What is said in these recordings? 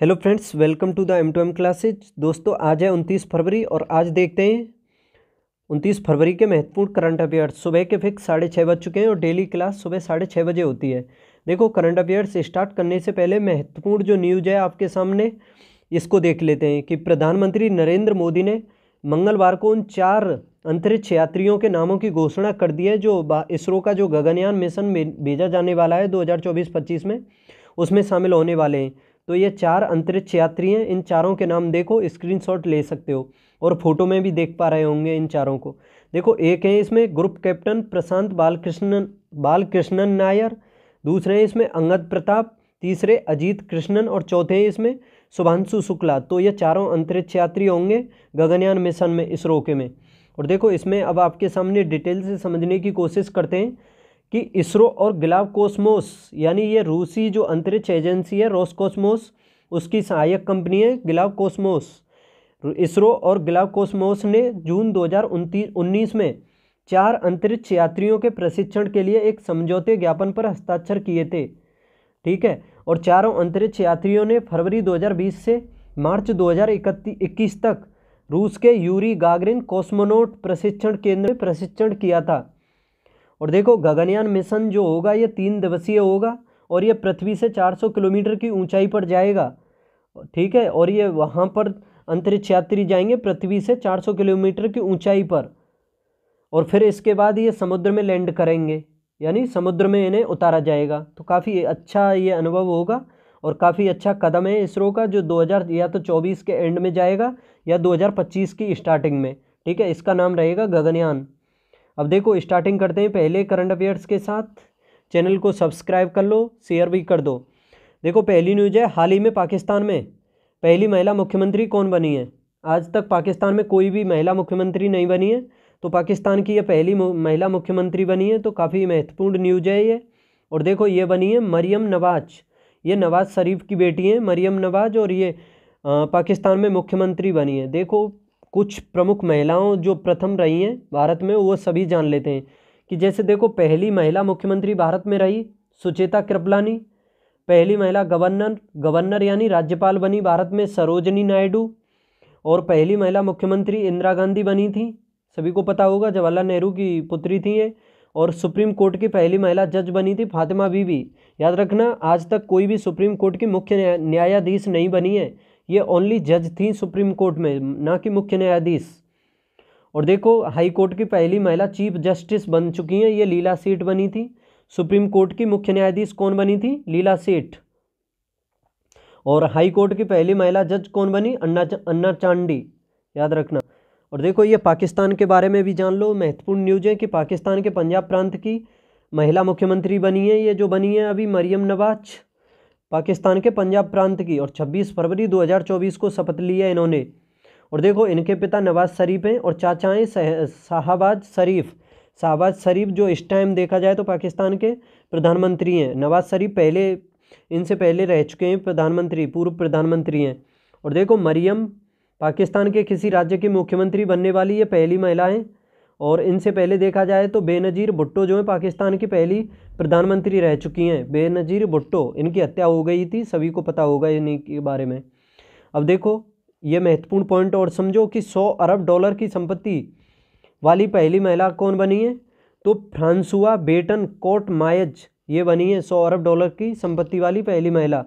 hello friends welcome to the M to M classes दोस्तों आज है उनतीस फरवरी और आज देखते हैं उनतीस फरवरी के महत्वपूर्ण करंट अफेयर्स सुबह के फिक्स साढ़े छः बज चुके हैं और डेली क्लास सुबह साढ़े छः बजे होती है देखो करंट अफेयर्स स्टार्ट करने से पहले महत्वपूर्ण जो न्यूज है आपके सामने इसको देख लेते हैं कि प्रधानमंत्री नरेंद्र मोदी ने मंगलवार को उन चार अंतरिक्ष यात्रियों के नामों की घोषणा कर दी है जो इसरो का जो गगनयान मिशन भेजा जाने वाला है दो हज़ार में उसमें शामिल होने वाले हैं तो ये चार अंतरिक्ष यात्री हैं इन चारों के नाम देखो स्क्रीनशॉट ले सकते हो और फोटो में भी देख पा रहे होंगे इन चारों को देखो एक है इसमें ग्रुप कैप्टन प्रशांत बालकृष्णन बालकृष्णन नायर दूसरे हैं इसमें अंगद प्रताप तीसरे अजीत कृष्णन और चौथे हैं इसमें शुभांशु शुक्ला तो ये चारों अंतरिक्ष यात्री होंगे गगनयान मिशन में इसरो के में और देखो इसमें अब आपके सामने डिटेल से समझने की कोशिश करते हैं कि इसरो और ग्लाव कोस्मोस यानी ये रूसी जो अंतरिक्ष एजेंसी है रोसकोस्मोस उसकी सहायक कंपनी है ग्लाव कोस्मोस इसरो और ग्लाव कोस्मोस ने जून दो उन्नीस में चार अंतरिक्ष यात्रियों के प्रशिक्षण के लिए एक समझौते ज्ञापन पर हस्ताक्षर किए थे ठीक है और चारों अंतरिक्ष यात्रियों ने फरवरी 2020 से मार्च 2021 तक रूस के यूरी गागरिन कॉस्मोनोट प्रशिक्षण केंद्र में प्रशिक्षण किया था और देखो गगनयान मिशन जो होगा ये तीन दिवसीय होगा और ये पृथ्वी से 400 किलोमीटर की ऊंचाई पर जाएगा ठीक है और ये वहाँ पर अंतरिक्ष यात्री जाएंगे पृथ्वी से 400 किलोमीटर की ऊंचाई पर और फिर इसके बाद ये समुद्र में लैंड करेंगे यानी समुद्र में इन्हें उतारा जाएगा तो काफ़ी अच्छा ये अनुभव होगा और काफ़ी अच्छा कदम है इसरो का जो दो या तो चौबीस के एंड में जाएगा या दो की स्टार्टिंग में ठीक है इसका नाम रहेगा गगनयान अब देखो स्टार्टिंग करते हैं पहले करंट अफेयर्स के साथ चैनल को सब्सक्राइब कर लो शेयर भी कर दो देखो पहली न्यूज है हाल ही में पाकिस्तान में पहली महिला मुख्यमंत्री कौन बनी है आज तक पाकिस्तान में कोई भी महिला मुख्यमंत्री नहीं बनी है तो पाकिस्तान की यह पहली महिला मुख्यमंत्री बनी है तो काफ़ी महत्वपूर्ण न्यूज है ये और देखो ये बनी है मरियम नवाज ये नवाज शरीफ की बेटी हैं मरियम नवाज और ये पाकिस्तान में मुख्यमंत्री बनी है देखो कुछ प्रमुख महिलाओं जो प्रथम रही हैं भारत में वो सभी जान लेते हैं कि जैसे देखो पहली महिला मुख्यमंत्री भारत में रही सुचेता कृपलानी पहली महिला गवर्नर गवर्नर यानी राज्यपाल बनी भारत में सरोजनी नायडू और पहली महिला मुख्यमंत्री इंदिरा गांधी बनी थी सभी को पता होगा जवाहरलाल नेहरू की पुत्री थी ये और सुप्रीम कोर्ट की पहली महिला जज बनी थी फातिमा बीबी याद रखना आज तक कोई भी सुप्रीम कोर्ट की मुख्य न्यायाधीश नहीं बनी है ये ओनली जज थी सुप्रीम कोर्ट में ना कि मुख्य न्यायाधीश और देखो हाई कोर्ट की पहली महिला चीफ जस्टिस बन चुकी हैं ये लीला सेठ बनी थी सुप्रीम कोर्ट की मुख्य न्यायाधीश कौन बनी थी लीला सेठ और हाई कोर्ट की पहली महिला जज कौन बनी अन्ना चा, अन्ना चांडी याद रखना और देखो ये पाकिस्तान के बारे में भी जान लो महत्वपूर्ण न्यूज है कि पाकिस्तान के पंजाब प्रांत की महिला मुख्यमंत्री बनी है ये जो बनी है अभी मरियम नवाज पाकिस्तान के पंजाब प्रांत की और 26 फरवरी 2024 को शपथ लिया इन्होंने और देखो इनके पिता नवाज शरीफ हैं और चाचाएँ शाहबाज शरीफ शाहबाज शरीफ जो इस टाइम देखा जाए तो पाकिस्तान के प्रधानमंत्री हैं नवाज शरीफ पहले इनसे पहले रह चुके हैं प्रधानमंत्री पूर्व प्रधानमंत्री हैं और देखो मरियम पाकिस्तान के किसी राज्य की मुख्यमंत्री बनने वाली ये पहली महिला हैं और इनसे पहले देखा जाए तो बेनज़ीर भुट्टो जो है पाकिस्तान की पहली प्रधानमंत्री रह चुकी हैं बेनज़ीर भुट्टो इनकी हत्या हो गई थी सभी को पता होगा इन्हीं के बारे में अब देखो ये महत्वपूर्ण पॉइंट और समझो कि सौ अरब डॉलर की संपत्ति वाली पहली महिला कौन बनी है तो फ्रांसुआ बेटन कोट मायज ये बनी है सौ अरब डॉलर की संपत्ति वाली पहली महिला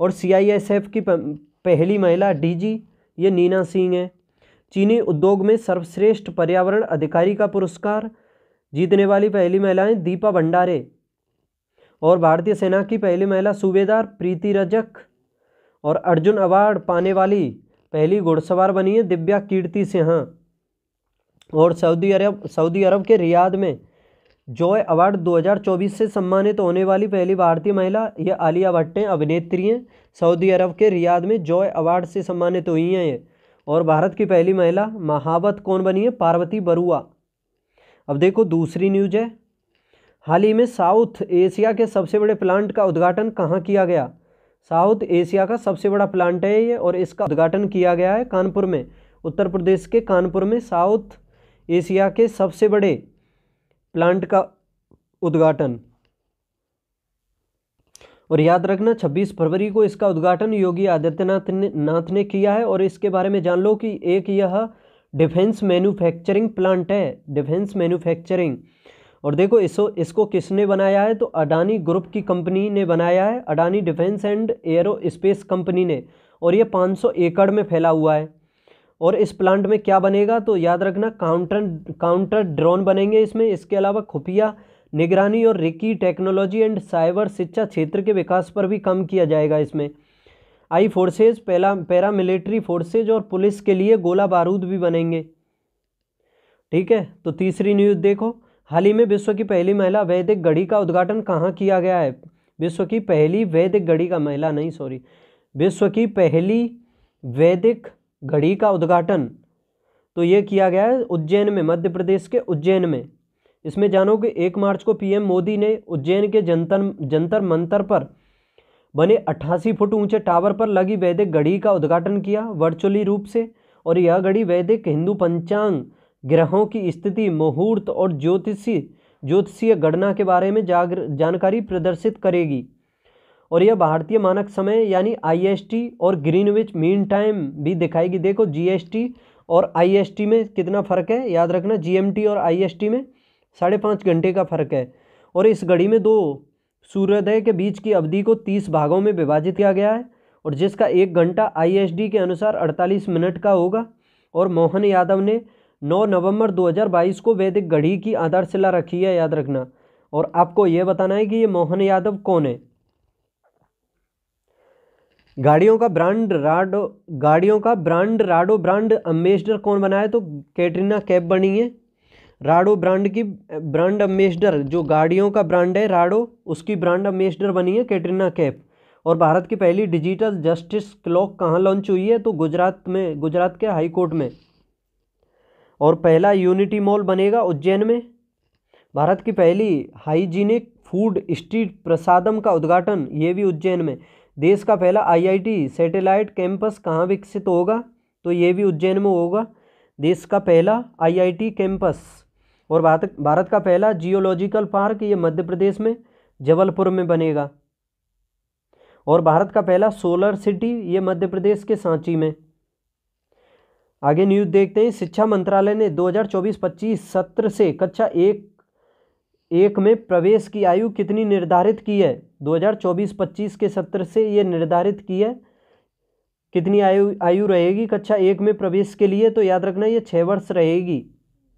और सी की पहली महिला डी ये नीना सिंह है चीनी उद्योग में सर्वश्रेष्ठ पर्यावरण अधिकारी का पुरस्कार जीतने वाली पहली महिलाएं दीपा भंडारे और भारतीय सेना की पहली महिला सूबेदार प्रीति रजक और अर्जुन अवार्ड पाने वाली पहली घुड़सवार बनी है दिव्या कीर्ति सिन्हा और सऊदी अरब सऊदी अरब के रियाद में जॉय अवार्ड 2024 से सम्मानित होने वाली पहली भारतीय महिला यह आलिया भट्ट अभिनेत्री हैं सऊदी अरब के रियाद में जॉय अवार्ड से सम्मानित हुई हैं और भारत की पहली महिला महावत कौन बनी है पार्वती बरुआ अब देखो दूसरी न्यूज है हाल ही में साउथ एशिया के सबसे बड़े प्लांट का उद्घाटन कहाँ किया गया साउथ एशिया का सबसे बड़ा प्लांट है ये और इसका उद्घाटन किया गया है कानपुर में उत्तर प्रदेश के कानपुर में साउथ एशिया के सबसे बड़े प्लांट का उद्घाटन और याद रखना 26 फरवरी को इसका उद्घाटन योगी आदित्यनाथ ने नाथ ने किया है और इसके बारे में जान लो कि एक यह डिफेंस मैन्युफैक्चरिंग प्लांट है डिफेंस मैन्युफैक्चरिंग और देखो इसो इसको किसने बनाया है तो अडानी ग्रुप की कंपनी ने बनाया है Adani defence and aerospace company ने और ये 500 एकड़ में फैला हुआ है और इस प्लांट में क्या बनेगा तो याद रखना काउंटर काउंटर ड्रोन बनेंगे इसमें इसके अलावा खुफिया निगरानी और रिकी टेक्नोलॉजी एंड साइबर शिक्षा क्षेत्र के विकास पर भी कम किया जाएगा इसमें आई फोर्सेज पहला पैरामिलिट्री फोर्सेज और पुलिस के लिए गोला बारूद भी बनेंगे ठीक है तो तीसरी न्यूज़ देखो हाल ही में विश्व की पहली महिला वैदिक घड़ी का उद्घाटन कहाँ किया गया है विश्व की पहली वैदिक घड़ी का महिला नहीं सॉरी विश्व की पहली वैदिक घड़ी का उद्घाटन तो ये किया गया है उज्जैन में मध्य प्रदेश के उज्जैन में इसमें जानो कि एक मार्च को पीएम मोदी ने उज्जैन के जंतर जंतर मंतर पर बने अट्ठासी फुट ऊंचे टावर पर लगी वैदिक घड़ी का उद्घाटन किया वर्चुअली रूप से और यह घड़ी वैदिक हिंदू पंचांग ग्रहों की स्थिति मुहूर्त और ज्योतिषी ज्योतिषीय गणना के बारे में जागर जानकारी प्रदर्शित करेगी और यह भारतीय मानक समय यानी आईएसटी और ग्रीनविच मीन टाइम भी दिखाएगी देखो जीएसटी और आईएसटी में कितना फ़र्क है याद रखना जीएमटी और आईएसटी में साढ़े पाँच घंटे का फ़र्क है और इस घड़ी में दो सूर्योदय के बीच की अवधि को तीस भागों में विभाजित किया गया है और जिसका एक घंटा आई के अनुसार अड़तालीस मिनट का होगा और मोहन यादव ने 9 नवंबर 2022 को वैदिक घड़ी की आधारशिला रखी है याद रखना और आपको यह बताना है कि ये मोहन यादव कौन है गाड़ियों का ब्रांड राडो गाड़ियों का ब्रांड राडो ब्रांड अम्बेसडर कौन बना है तो कैटरीना कैप बनी है राडो ब्रांड की ब्रांड अम्बेसडर जो गाड़ियों का ब्रांड है राडो उसकी ब्रांड अम्बेसडर बनी है कैटरीना कैफ और भारत की पहली डिजिटल जस्टिस क्लॉक कहाँ लॉन्च हुई है तो गुजरात में गुजरात के हाई कोर्ट में और पहला यूनिटी मॉल बनेगा उज्जैन में भारत की पहली हाइजीनिक फूड स्ट्रीट प्रसादम का उद्घाटन ये भी उज्जैन में देश का पहला आईआईटी सैटेलाइट कैंपस कहाँ विकसित होगा तो ये भी उज्जैन में होगा देश का पहला आईआईटी कैंपस और भारत भारत का पहला जियोलॉजिकल पार्क ये मध्य प्रदेश में जबलपुर में बनेगा और भारत का पहला सोलर सिटी ये मध्य प्रदेश के सांची में आगे न्यूज़ देखते हैं शिक्षा मंत्रालय ने 2024-25 सत्र से कक्षा एक एक में प्रवेश की आयु कितनी निर्धारित की है 2024-25 के सत्र से ये निर्धारित की है कितनी आयु आयु रहेगी कक्षा एक में प्रवेश के लिए तो याद रखना ये छः वर्ष रहेगी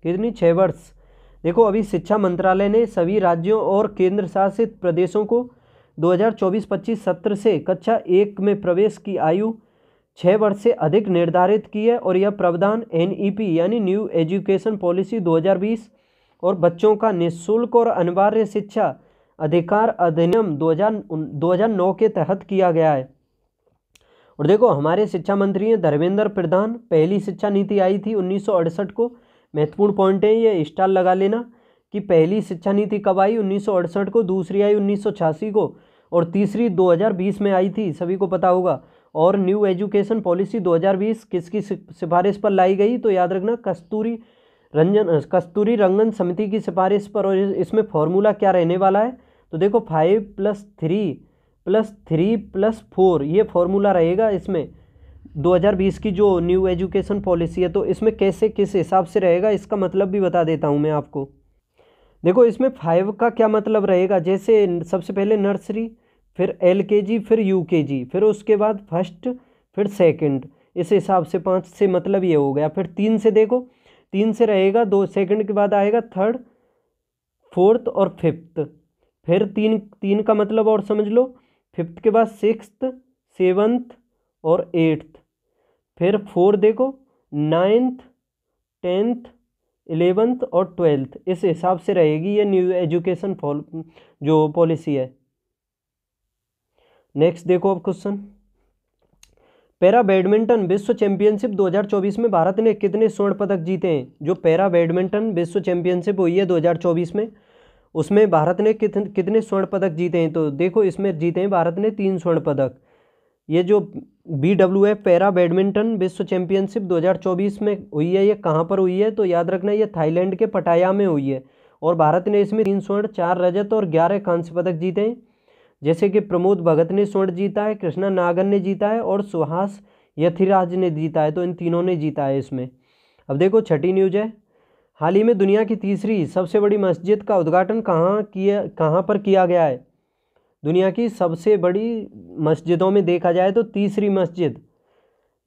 कितनी छः वर्ष देखो अभी शिक्षा मंत्रालय ने सभी राज्यों और केंद्र शासित प्रदेशों को 2024-25 सत्र से कक्षा एक में प्रवेश की आयु छः वर्ष से अधिक निर्धारित की है और यह प्रावधान एनईपी e यानी न्यू एजुकेशन पॉलिसी 2020 और बच्चों का निःशुल्क और अनिवार्य शिक्षा अधिकार अधिनियम 2000 2009 के तहत किया गया है और देखो हमारे शिक्षा मंत्री हैं धर्मेंद्र प्रधान पहली शिक्षा नीति आई थी उन्नीस को महत्वपूर्ण पॉइंट है ये स्टार लगा लेना कि पहली शिक्षा नीति कब आई उन्नीस को दूसरी आई उन्नीस को और तीसरी 2020 में आई थी सभी को पता होगा और न्यू एजुकेशन पॉलिसी 2020 किसकी सिफारिश पर लाई गई तो याद रखना कस्तूरी रंजन कस्तूरी रंगन समिति की सिफारिश पर और इसमें फॉर्मूला क्या रहने वाला है तो देखो five plus three plus three plus four ये फॉर्मूला रहेगा इसमें 2020 की जो न्यू एजुकेशन पॉलिसी है तो इसमें कैसे किस हिसाब से रहेगा इसका मतलब भी बता देता हूँ मैं आपको देखो इसमें फाइव का क्या मतलब रहेगा जैसे सबसे पहले नर्सरी फिर एल के जी फिर यू के जी फिर उसके बाद फर्स्ट फिर सेकेंड इस हिसाब से पाँच से मतलब ये हो गया फिर तीन से देखो तीन से रहेगा दो सेकंड के बाद आएगा थर्ड फोर्थ और फिफ्थ फिर तीन तीन का मतलब और समझ लो फिफ्थ के बाद सिक्स्थ सेवन्थ और एट्थ फिर फोर देखो नाइन्थ टेंथ एलेवेंथ और ट्वेल्थ इस हिसाब से रहेगी ये न्यू एजुकेशन जो पॉलिसी है नेक्स्ट देखो अब क्वेश्चन पैरा बैडमिंटन विश्व चैंपियनशिप 2024 में भारत ने कितने स्वर्ण पदक जीते हैं जो पैरा बैडमिंटन विश्व चैंपियनशिप हुई है 2024 में उसमें भारत ने कितने कितने स्वर्ण पदक जीते हैं तो देखो इसमें जीते हैं भारत ने तीन स्वर्ण पदक ये जो B W F para badminton विश्व चैंपियनशिप 2024 में हुई है ये कहाँ पर हुई है तो याद रखना ये थाईलैंड के पटाया में हुई है और भारत ने इसमें तीन स्वर्ण चार रजत और ग्यारह कांस्य पदक जीते हैं जैसे कि प्रमोद भगत ने स्वर्ण जीता है कृष्णा नागन ने जीता है और सुहास यथिराज ने जीता है तो इन तीनों ने जीता है इसमें अब देखो छठी न्यूज है हाल ही में दुनिया की तीसरी सबसे बड़ी मस्जिद का उद्घाटन कहाँ किया कहाँ पर किया गया है दुनिया की सबसे बड़ी मस्जिदों में देखा जाए तो तीसरी मस्जिद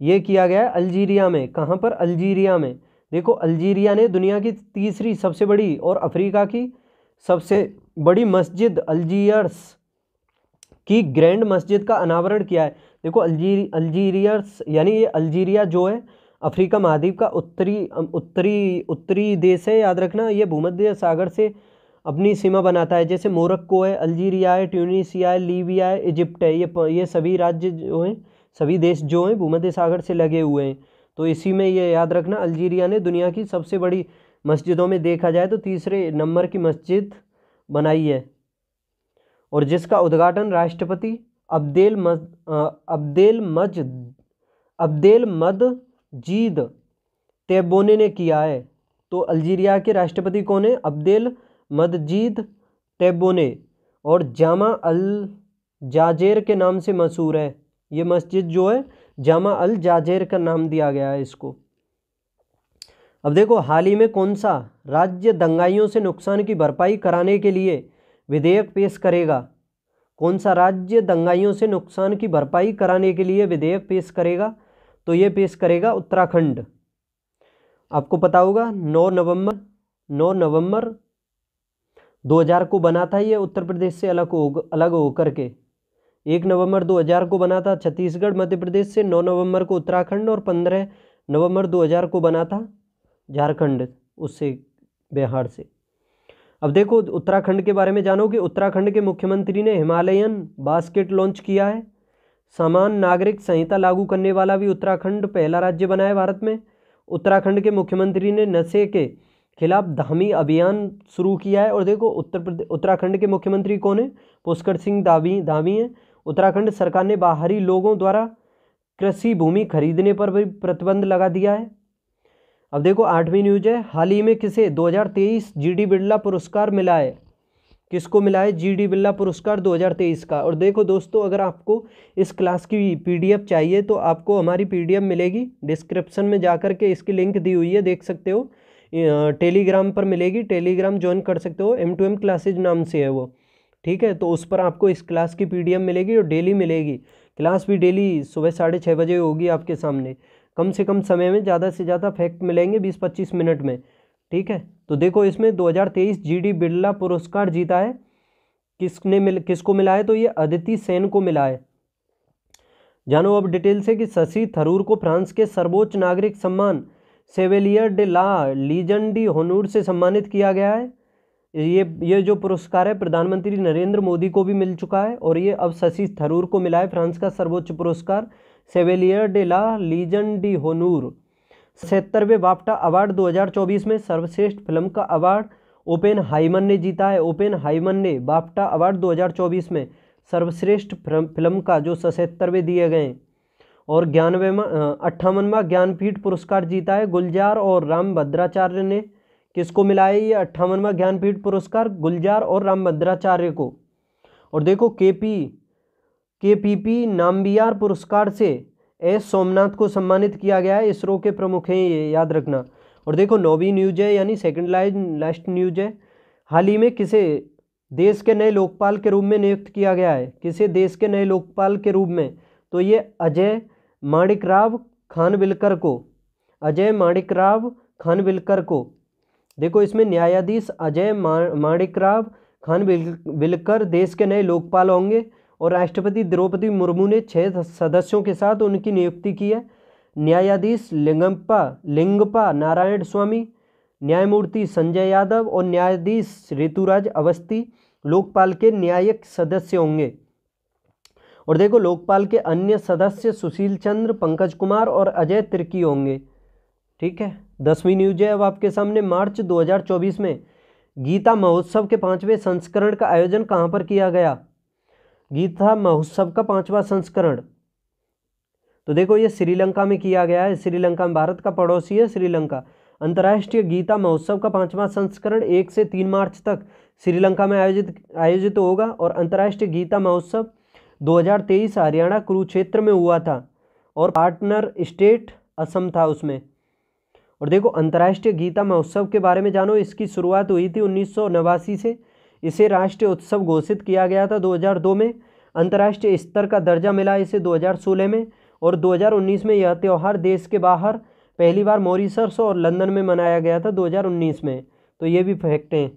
ये किया गया है अल्जीरिया में कहाँ पर अल्जीरिया में देखो अल्जीरिया ने दुनिया की तीसरी सबसे बड़ी और अफ्रीका की सबसे बड़ी मस्जिद अल्जीयर्स की ग्रैंड मस्जिद का अनावरण किया है देखो अल्जीरी अल्जीरियर्स यानी ये अल्जीरिया जो है अफ्रीका महाद्वीप का उत्तरी उत्तरी उत्तरी देश है याद रखना ये भूमध्य सागर से अपनी सीमा बनाता है जैसे मोरक्को है अल्जीरिया है ट्यूनिसिया है लीबिया है इजिप्ट है ये ये सभी राज्य जो हैं सभी देश जो हैं भूमध्य सागर से लगे हुए हैं तो इसी में ये याद रखना अल्जीरिया ने दुनिया की सबसे बड़ी मस्जिदों में देखा जाए तो तीसरे नंबर की मस्जिद बनाई है और जिसका उद्घाटन राष्ट्रपति अब्देल मज अब्देल मज अब्देल मद जीद तेबोने ने किया है तो अल्जीरिया के राष्ट्रपति कौन है अब्देल मदजीद टेबोने और जामा अल जाजेर के नाम से मशहूर है ये मस्जिद जो है जामा अल जाजेर का नाम दिया गया है इसको अब देखो हाल ही में कौन सा राज्य दंगाइयों से नुकसान की भरपाई कराने के लिए विधेयक पेश करेगा कौन सा राज्य दंगाइयों से नुकसान की भरपाई कराने के लिए विधेयक पेश करेगा तो ये पेश करेगा उत्तराखंड आपको पता होगा 9 नवंबर 9 नवंबर 2000 को बना था ये उत्तर प्रदेश से अलग हो अलग होकर के एक नवंबर 2000 को बना था छत्तीसगढ़ मध्य प्रदेश से 9 नवंबर को उत्तराखंड और 15 नवंबर 2000 को बना था झारखंड उससे बिहार से अब देखो उत्तराखंड के बारे में जानो कि उत्तराखंड के मुख्यमंत्री ने हिमालयन बास्केट लॉन्च किया है समान नागरिक संहिता लागू करने वाला भी उत्तराखंड पहला राज्य बना है भारत में उत्तराखंड के मुख्यमंत्री ने नशे के खिलाफ धामी अभियान शुरू किया है और देखो उत्तर प्रदेश उत्तराखंड के मुख्यमंत्री कौन है पुष्कर सिंह दावी धामी हैं उत्तराखंड सरकार ने बाहरी लोगों द्वारा कृषि भूमि खरीदने पर भी प्रतिबंध लगा दिया है अब देखो आठवीं न्यूज है हाल ही में किसे 2023 जीडी बिरला पुरस्कार मिला है किसको मिला है जीडी बिरला पुरस्कार 2023 का और देखो दोस्तों अगर आपको इस क्लास की पीडीएफ चाहिए तो आपको हमारी पीडीएफ मिलेगी डिस्क्रिप्शन में जाकर के इसकी लिंक दी हुई है देख सकते हो टेलीग्राम पर मिलेगी टेलीग्राम ज्वाइन कर सकते हो एम टू एम क्लासेज नाम से है वो ठीक है तो उस पर आपको इस क्लास की पीडीएफ मिलेगी और डेली मिलेगी क्लास भी डेली सुबह साढ़े छः बजे होगी आपके सामने कम से कम समय में ज़्यादा से ज़्यादा फैक्ट मिलेंगे बीस पच्चीस मिनट में ठीक है तो देखो इसमें 2023 डी बिरला पुरस्कार जीता है किसने मिल किसको मिला है तो ये अदिति सेन को मिला है जानो अब डिटेल से कि शशि थरूर को फ्रांस के सर्वोच्च नागरिक सम्मान Chevalier de la Legion d'Honneur से सम्मानित किया गया है ये ये जो पुरस्कार है प्रधानमंत्री नरेंद्र मोदी को भी मिल चुका है और ये अब शशि थरूर को मिला है फ्रांस का सर्वोच्च पुरस्कार Chevalier de la Legion d'Honneur सेहत्तरवें बाप्टा अवार्ड 2024 में सर्वश्रेष्ठ फिल्म का अवार्ड ओपेन हाइमन ने जीता है ओपेन हाइमन ने बाप्टा अवार्ड 2024 में सर्वश्रेष्ठ फिल्म का जो सतहत्तरवें दिए गए और ज्ञानवेमा अट्ठावनवा ज्ञानपीठ पुरस्कार जीता है गुलजार और राम भद्राचार्य ने किसको मिला है ये अट्ठावनवा ज्ञानपीठ पुरस्कार गुलजार और राम भद्राचार्य को और देखो के पी के पी पी नाम्बियार पुरस्कार से एस सोमनाथ को सम्मानित किया गया है इसरो के प्रमुख हैं ये याद रखना और देखो नौवीं न्यूज है यानी सेकेंड लाइन लास्ट न्यूज है हाल ही में किसे देश के नए लोकपाल के रूप में नियुक्त किया गया है किसे देश के नए लोकपाल के रूप में तो ये अजय माणिकराव खानविलकर को अजय माणिकराव खानविलकर को देखो इसमें न्यायाधीश अजय माणिकराव विलकर देश के नए लोकपाल होंगे और राष्ट्रपति द्रौपदी मुर्मू ने छः सदस्यों के साथ उनकी नियुक्ति की है न्यायाधीश लिंगम्पा लिंगपा नारायण स्वामी न्यायमूर्ति संजय यादव और न्यायाधीश ऋतुराज अवस्थी लोकपाल के न्यायिक सदस्य होंगे और देखो लोकपाल के अन्य सदस्य सुशील चंद्र पंकज कुमार और अजय तिर्की होंगे ठीक है दसवीं न्यूज है अब आपके सामने मार्च 2024 में गीता महोत्सव के पाँचवें संस्करण का आयोजन कहाँ पर किया गया गीता महोत्सव का पाँचवा संस्करण तो देखो ये श्रीलंका में किया गया है श्रीलंका में भारत का पड़ोसी है श्रीलंका अंतर्राष्ट्रीय गीता महोत्सव का पाँचवा संस्करण एक से तीन मार्च तक श्रीलंका में आयोजित आयोजित होगा और अंतर्राष्ट्रीय गीता महोत्सव 2023 हरियाणा कुरुक्षेत्र में हुआ था और पार्टनर स्टेट असम था उसमें और देखो अंतर्राष्ट्रीय गीता महोत्सव के बारे में जानो इसकी शुरुआत हुई थी उन्नीस से इसे राष्ट्रीय उत्सव घोषित किया गया था 2002 में अंतर्राष्ट्रीय स्तर का दर्जा मिला इसे 2016 में और 2019 में यह त्यौहार देश के बाहर पहली बार मॉरिसस और लंदन में मनाया गया था 2019 में तो ये भी फैक्ट हैं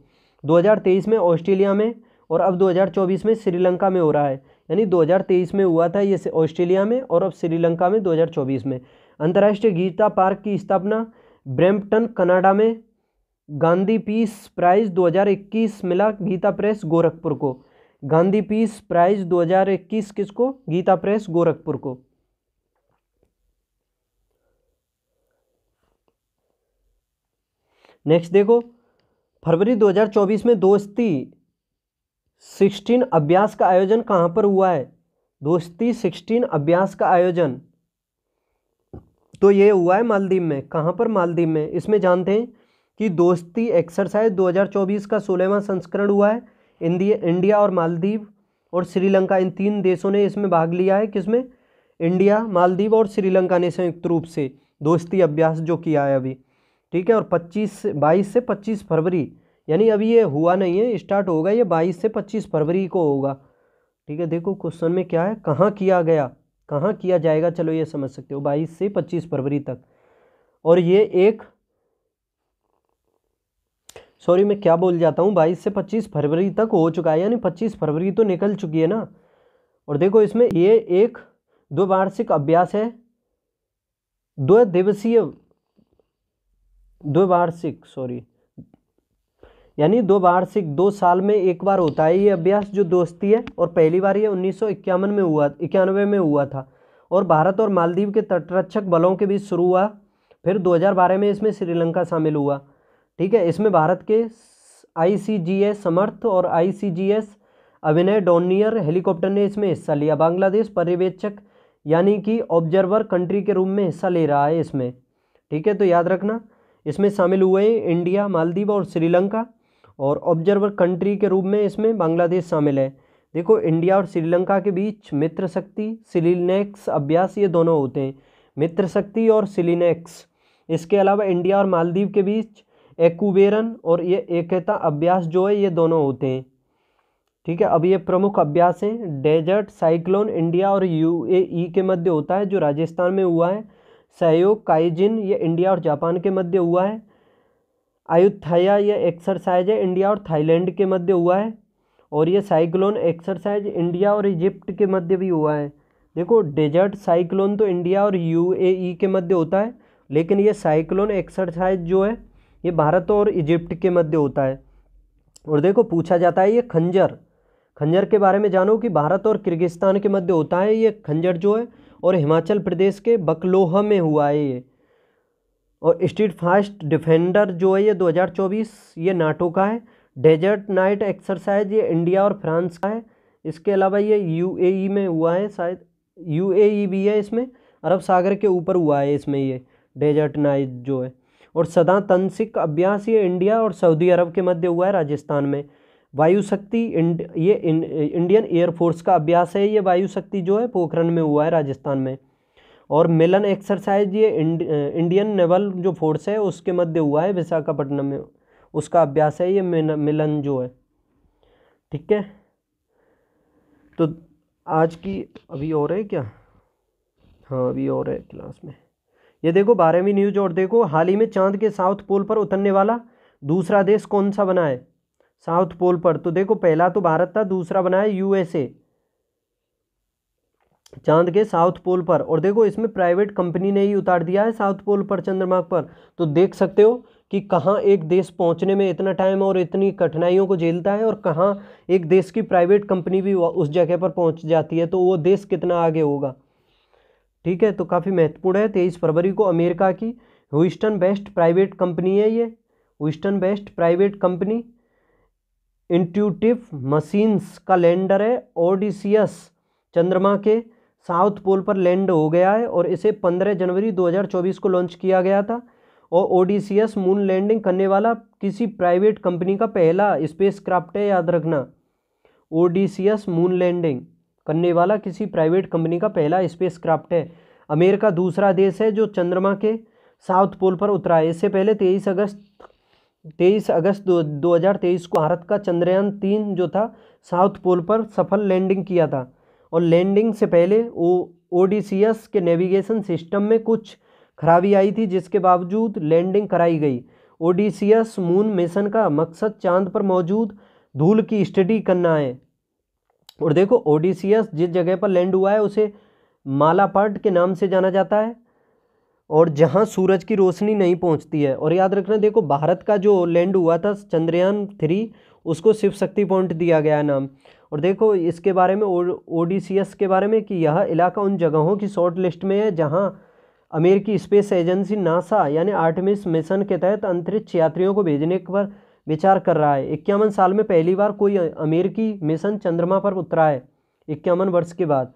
2023 में ऑस्ट्रेलिया में और अब 2024 में श्रीलंका में हो रहा है यानी 2023 में हुआ था ये ऑस्ट्रेलिया में और अब श्रीलंका में 2024 में अंतर्राष्ट्रीय गीता पार्क की स्थापना ब्रैम्पटन कनाडा में गांधी पीस प्राइज़ 2021 मिला गीता प्रेस गोरखपुर को गांधी पीस प्राइज़ 2021 किसको गीता प्रेस गोरखपुर को नेक्स्ट देखो फरवरी 2024 में दोस्ती सिक्सटीन अभ्यास का आयोजन कहाँ पर हुआ है दोस्ती सिक्सटीन अभ्यास का आयोजन तो ये हुआ है मालदीव में कहाँ पर मालदीव में इसमें जानते हैं कि दोस्ती एक्सरसाइज 2024 का सोलहवा संस्करण हुआ है इंडिया इंडिया और मालदीव और श्रीलंका इन तीन देशों ने इसमें भाग लिया है किसमें इंडिया मालदीव और श्रीलंका ने संयुक्त रूप से दोस्ती अभ्यास जो किया है अभी ठीक है और 25 22 से 25 फरवरी यानी अभी ये हुआ नहीं है स्टार्ट होगा ये बाईस से पच्चीस फरवरी को होगा ठीक है देखो क्वेश्चन में क्या है कहाँ किया गया कहाँ किया जाएगा चलो ये समझ सकते हो बाईस से पच्चीस फरवरी तक और ये एक सॉरी मैं क्या बोल जाता हूँ बाईस से पच्चीस फरवरी तक हो चुका है यानी पच्चीस फरवरी तो निकल चुकी है ना और देखो इसमें ये एक दो वार्षिक अभ्यास है द्विदिवसीय द्विवार्षिक सॉरी यानी दो वार्षिक दो साल में एक बार होता है ये अभ्यास जो दोस्ती है और पहली बार ये उन्नीस में हुआ इक्यानवे में हुआ था और भारत और मालदीव के तटरक्षक बलों के बीच शुरू हुआ फिर 2012 में इसमें श्रीलंका शामिल हुआ ठीक है इसमें भारत के आई समर्थ और आई अभिनय डोनियर हेलीकॉप्टर ने इसमें हिस्सा लिया बांग्लादेश पर्यवेक्षक यानी कि ऑब्जर्वर कंट्री के रूप में हिस्सा ले रहा है इसमें ठीक है तो याद रखना इसमें शामिल हुए इंडिया मालदीव और श्रीलंका और ऑब्जर्वर कंट्री के रूप में इसमें बांग्लादेश शामिल है देखो इंडिया और श्रीलंका के बीच मित्र शक्ति सिलीनेक्स अभ्यास ये दोनों होते हैं मित्र शक्ति और सिलीनेक्स इसके अलावा इंडिया और मालदीव के बीच एकुबेरन और ये एकता अभ्यास जो है ये दोनों होते हैं ठीक है अब ये प्रमुख अभ्यास हैं डेजर्ट साइक्लोन इंडिया और यूएई के मध्य होता है जो राजस्थान में हुआ है सहयोग काइजिन ये इंडिया और जापान के मध्य हुआ है अयोध्या यह एक्सरसाइज है इंडिया और थाईलैंड के मध्य हुआ है और ये साइक्लोन एक्सरसाइज इंडिया और इजिप्ट के मध्य भी हुआ है देखो डेजर्ट साइक्लोन तो इंडिया और यूएई e के मध्य होता है लेकिन ये साइक्लोन एक्सरसाइज जो है ये भारत और इजिप्ट के मध्य होता है और देखो पूछा जाता है ये खंजर खंजर के बारे में जानो कि भारत और किर्गिस्तान के मध्य होता है ये खंजर जो है और हिमाचल प्रदेश के बकलोह में हुआ है ये और स्ट्रीट फास्ट डिफेंडर जो है ये 2024 ये नाटो का है डेजर्ट नाइट एक्सरसाइज ये इंडिया और फ्रांस का है इसके अलावा ये यूएई में हुआ है शायद यूएई भी है इसमें अरब सागर के ऊपर हुआ है इसमें ये डेजर्ट नाइट जो है और सदा तंसिक अभ्यास ये इंडिया और सऊदी अरब के मध्य हुआ है राजस्थान में वायु शक्ति इंड ये इंडियन एयरफोर्स का अभ्यास है ये वायु शक्ति जो है पोखरण में हुआ है राजस्थान में और मिलन एक्सरसाइज ये इंडियन नेवल जो फोर्स है उसके मध्य हुआ है विशाखापट्टनम में उसका अभ्यास है ये मिलन जो है ठीक है तो आज की अभी और है क्या हाँ अभी और है क्लास में ये देखो बारहवीं न्यूज और देखो हाल ही में चांद के साउथ पोल पर उतरने वाला दूसरा देश कौन सा बना है साउथ पोल पर तो देखो पहला तो भारत था दूसरा बना है यूएसए चांद के साउथ पोल पर और देखो इसमें प्राइवेट कंपनी ने ही उतार दिया है साउथ पोल पर चंद्रमा पर तो देख सकते हो कि कहाँ एक देश पहुँचने में इतना टाइम और इतनी कठिनाइयों को झेलता है और कहाँ एक देश की प्राइवेट कंपनी भी उस जगह पर पहुँच जाती है तो वो देश कितना आगे होगा ठीक है तो काफ़ी महत्वपूर्ण है तेईस फरवरी को अमेरिका की वेस्टर्न बेस्ट प्राइवेट कंपनी है ये Houston based private company intuitive machines का लैंडर है ओडिसियस चंद्रमा के साउथ पोल पर लैंड हो गया है और इसे 15 जनवरी 2024 को लॉन्च किया गया था और ओडीसीएस मून लैंडिंग करने वाला किसी प्राइवेट कंपनी का पहला स्पेसक्राफ्ट है याद रखना ओडीसीएस मून लैंडिंग करने वाला किसी प्राइवेट कंपनी का पहला स्पेसक्राफ्ट है अमेरिका दूसरा देश है जो चंद्रमा के साउथ पोल पर उतरा है इससे पहले तेईस अगस्त तेईस अगस्त दो हज़ार तेईस को भारत का चंद्रयान तीन जो था साउथ पोल पर सफल लैंडिंग किया था और लैंडिंग से पहले ओ ओडिसियस के नेविगेशन सिस्टम में कुछ खराबी आई थी जिसके बावजूद लैंडिंग कराई गई ओडिसियस मून मिशन का मकसद चांद पर मौजूद धूल की स्टडी करना है और देखो ओडिसियस जिस जगह पर लैंड हुआ है उसे मालापाट के नाम से जाना जाता है और जहां सूरज की रोशनी नहीं पहुंचती है और याद रखना देखो भारत का जो लैंड हुआ था चंद्रयान थ्री उसको शिव शक्ति पॉइंट दिया गया है नाम और देखो इसके बारे में ओ के बारे में कि यह इलाका उन जगहों की शॉर्ट लिस्ट में है जहाँ अमेरिकी स्पेस एजेंसी नासा यानी आर्टमिस मिशन के तहत अंतरिक्ष यात्रियों को भेजने पर विचार कर रहा है इक्यावन साल में पहली बार कोई अमेरिकी मिशन चंद्रमा पर उतरा है इक्यावन वर्ष के बाद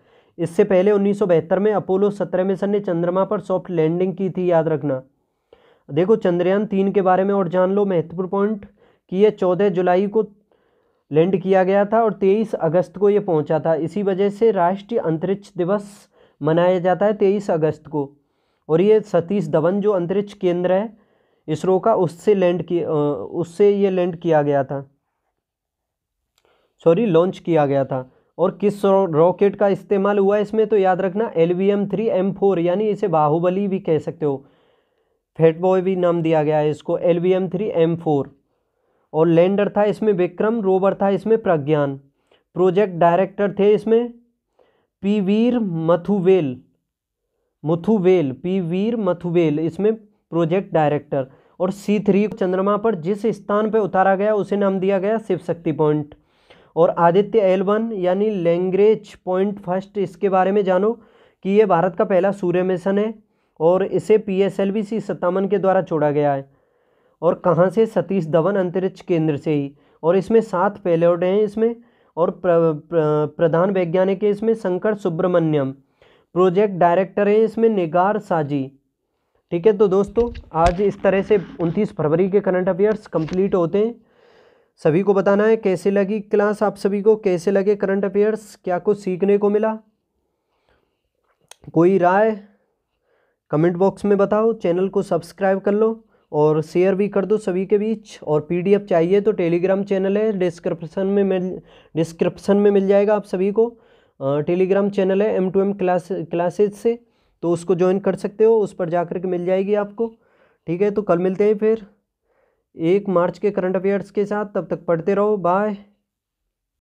इससे पहले उन्नीस में अपोलो सत्रह मिशन ने चंद्रमा पर सॉफ्ट लैंडिंग की थी याद रखना देखो चंद्रयान तीन के बारे में और जान लो महत्वपूर्ण पॉइंट कि ये चौदह जुलाई को लैंड किया गया था और तेईस अगस्त को ये पहुंचा था इसी वजह से राष्ट्रीय अंतरिक्ष दिवस मनाया जाता है तेईस अगस्त को और ये सतीश धवन जो अंतरिक्ष केंद्र है इसरो का उससे लैंड किया उससे ये लैंड किया गया था सॉरी लॉन्च किया गया था और किस रॉकेट का इस्तेमाल हुआ इसमें तो याद रखना L V M three M four यानी इसे बाहुबली भी कह सकते हो फैट बॉय भी नाम दिया गया है इसको L V M three M four और लैंडर था इसमें विक्रम रोवर था इसमें प्रज्ञान प्रोजेक्ट डायरेक्टर थे इसमें पी वीर मथुवेल मथुवेल पी वीर मथुवेल इसमें प्रोजेक्ट डायरेक्टर और सी थ्री चंद्रमा पर जिस स्थान पर उतारा गया उसे नाम दिया गया शिव शक्ति पॉइंट और आदित्य एल वन यानी लैंग्रेज पॉइंट फर्स्ट इसके बारे में जानो कि ये भारत का पहला सूर्य मिशन है और इसे P S L V C सत्तावन के द्वारा छोड़ा गया है और कहाँ से सतीश धवन अंतरिक्ष केंद्र से ही और इसमें सात पेलोड हैं इसमें और प्र, प्र, प्रधान वैज्ञानिक है इसमें शंकर सुब्रमण्यम प्रोजेक्ट डायरेक्टर है इसमें निगार साजी ठीक है तो दोस्तों आज इस तरह से उनतीस फरवरी के करंट अफेयर्स कंप्लीट होते हैं सभी को बताना है कैसे लगी क्लास आप सभी को कैसे लगे करंट अफेयर्स क्या कुछ सीखने को मिला कोई राय कमेंट बॉक्स में बताओ चैनल को सब्सक्राइब कर लो और शेयर भी कर दो सभी के बीच और पीडीएफ चाहिए तो टेलीग्राम चैनल है डिस्क्रिप्सन में मिल डिस्क्रिप्सन में मिल जाएगा आप सभी को टेलीग्राम चैनल है M to M class classes से तो उसको ज्वाइन कर सकते हो उस पर जाकर के मिल जाएगी आपको ठीक है तो कल मिलते हैं फिर एक मार्च के करंट अफेयर्स के साथ तब तक पढ़ते रहो बाय